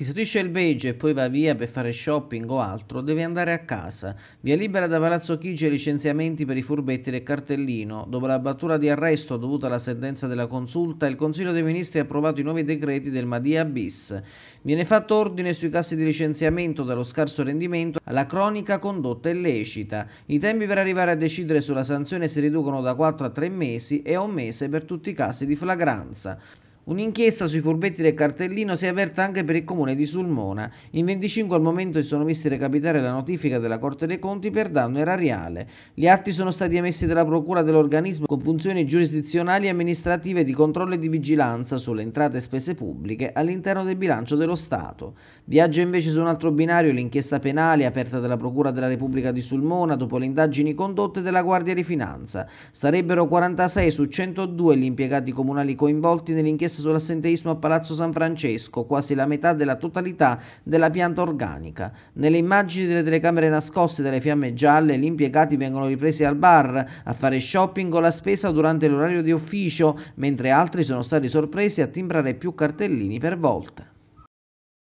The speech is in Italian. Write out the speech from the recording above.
Chi striscia il beige e poi va via per fare shopping o altro deve andare a casa. Via libera da Palazzo Chigi e licenziamenti per i furbetti del cartellino. Dopo la battuta di arresto dovuta alla sentenza della consulta, il Consiglio dei Ministri ha approvato i nuovi decreti del Madia bis. Viene fatto ordine sui casi di licenziamento dallo scarso rendimento alla cronica condotta illecita. I tempi per arrivare a decidere sulla sanzione si riducono da 4 a 3 mesi e a un mese per tutti i casi di flagranza. Un'inchiesta sui furbetti del cartellino si è aperta anche per il comune di Sulmona. In 25 al momento si sono visti recapitare la notifica della Corte dei Conti per danno erariale. Gli atti sono stati emessi dalla Procura dell'organismo con funzioni giurisdizionali e amministrative di controllo e di vigilanza sulle entrate e spese pubbliche all'interno del bilancio dello Stato. Viaggia invece su un altro binario l'inchiesta penale aperta dalla Procura della Repubblica di Sulmona dopo le indagini condotte della Guardia di Finanza. Sarebbero 46 su 102 gli impiegati comunali coinvolti nell'inchiesta sull'assenteismo a Palazzo San Francesco, quasi la metà della totalità della pianta organica. Nelle immagini delle telecamere nascoste dalle fiamme gialle, gli impiegati vengono ripresi al bar a fare shopping o la spesa durante l'orario di ufficio, mentre altri sono stati sorpresi a timbrare più cartellini per volta.